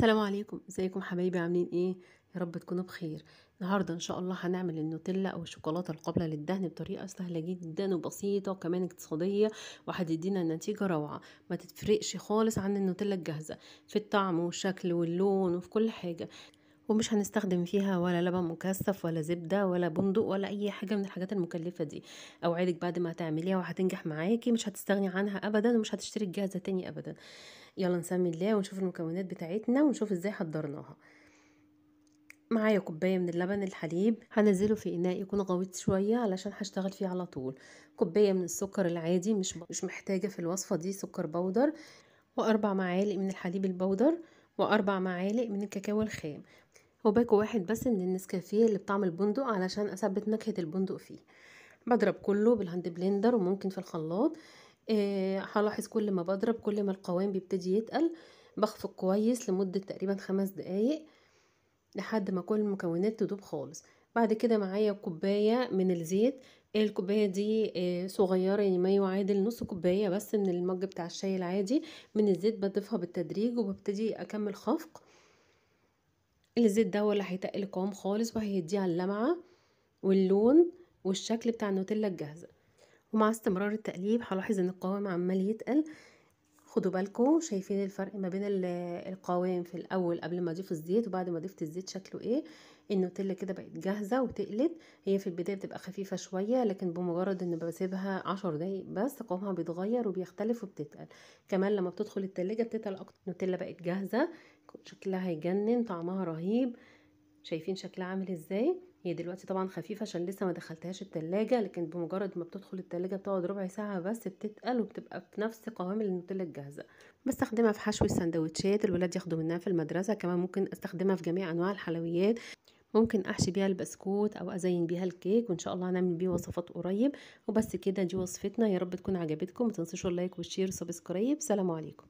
السلام عليكم ازيكم حبايبي عاملين ايه يا رب تكونوا بخير النهارده ان شاء الله هنعمل النوتيلا او الشوكولاته القابله للدهن بطريقه سهله جدا وبسيطه وكمان اقتصاديه وهتدينا نتيجه روعه ما تتفرقش خالص عن النوتيلا الجاهزه في الطعم والشكل واللون وفي كل حاجه ومش هنستخدم فيها ولا لبن مكثف ولا زبدة ولا بندق ولا أي حاجة من الحاجات المكلفة دي أوعدك بعد ما هتعمليها وهتنجح معاكي مش هتستغني عنها أبدا ومش هتشتري الجاهزة تاني أبدا يلا نسمي الله ونشوف المكونات بتاعتنا ونشوف ازاي حضرناها معايا كوبايه من اللبن الحليب هنزله في اناء يكون غويط شويه علشان هشتغل فيه على طول كوبايه من السكر العادي مش مش محتاجه في الوصفه دي سكر بودر واربع معالق من الحليب البودر واربع معالق من الكاكاو الخام وباكو واحد بس من النسكافيه اللي بطعم البندق علشان اثبت نكهه البندق فيه بضرب كله بالهاند بلندر وممكن في الخلاط إيه هلاحظ كل ما بضرب كل ما القوام بيبتدي يتقل بخفق كويس لمده تقريبا خمس دقايق لحد ما كل المكونات تدوب خالص بعد كده معايا كوبايه من الزيت الكوبايه دي آه، صغيره يعني ما يعادل نص كوبايه بس من المج بتاع الشاي العادي من الزيت بضيفها بالتدريج وببتدي اكمل خفق الزيت ده هو اللي هيتقل القوام خالص وهيديها اللمعه واللون والشكل بتاع النوتيلا الجاهزه ومع استمرار التقليب هلاحظ ان القوام عمال يتقل خدوا بالكم شايفين الفرق ما بين القوام في الاول قبل ما اضيف الزيت وبعد ما ضفت الزيت شكله ايه النوتيلا كده بقت جاهزه وتقلت هي في البدايه بتبقى خفيفه شويه لكن بمجرد ان بسيبها عشر دقايق بس قوامها بيتغير وبيختلف وبتتقل كمان لما بتدخل التلاجة بتتقل اكتر النوتيلا بقت جاهزه شكلها هيجنن طعمها رهيب شايفين شكلها عامل ازاي هي دلوقتي طبعا خفيفه عشان لسه ما دخلتهاش التلاجة لكن بمجرد ما بتدخل التلاجة بتقعد ربع ساعه بس بتتقل وبتبقى في نفس قوام النوتيلا الجاهزه بستخدمها في حشو السندوتشات الولاد ياخدوا منها في المدرسه كمان ممكن استخدمها في جميع انواع الحلويات ممكن احشي بيها البسكوت او ازين بيها الكيك وان شاء الله هنعمل بيه وصفات قريب وبس كده دي وصفتنا يا رب تكون عجبتكم متنسوش اللايك والشير وسبسكرايب سلام عليكم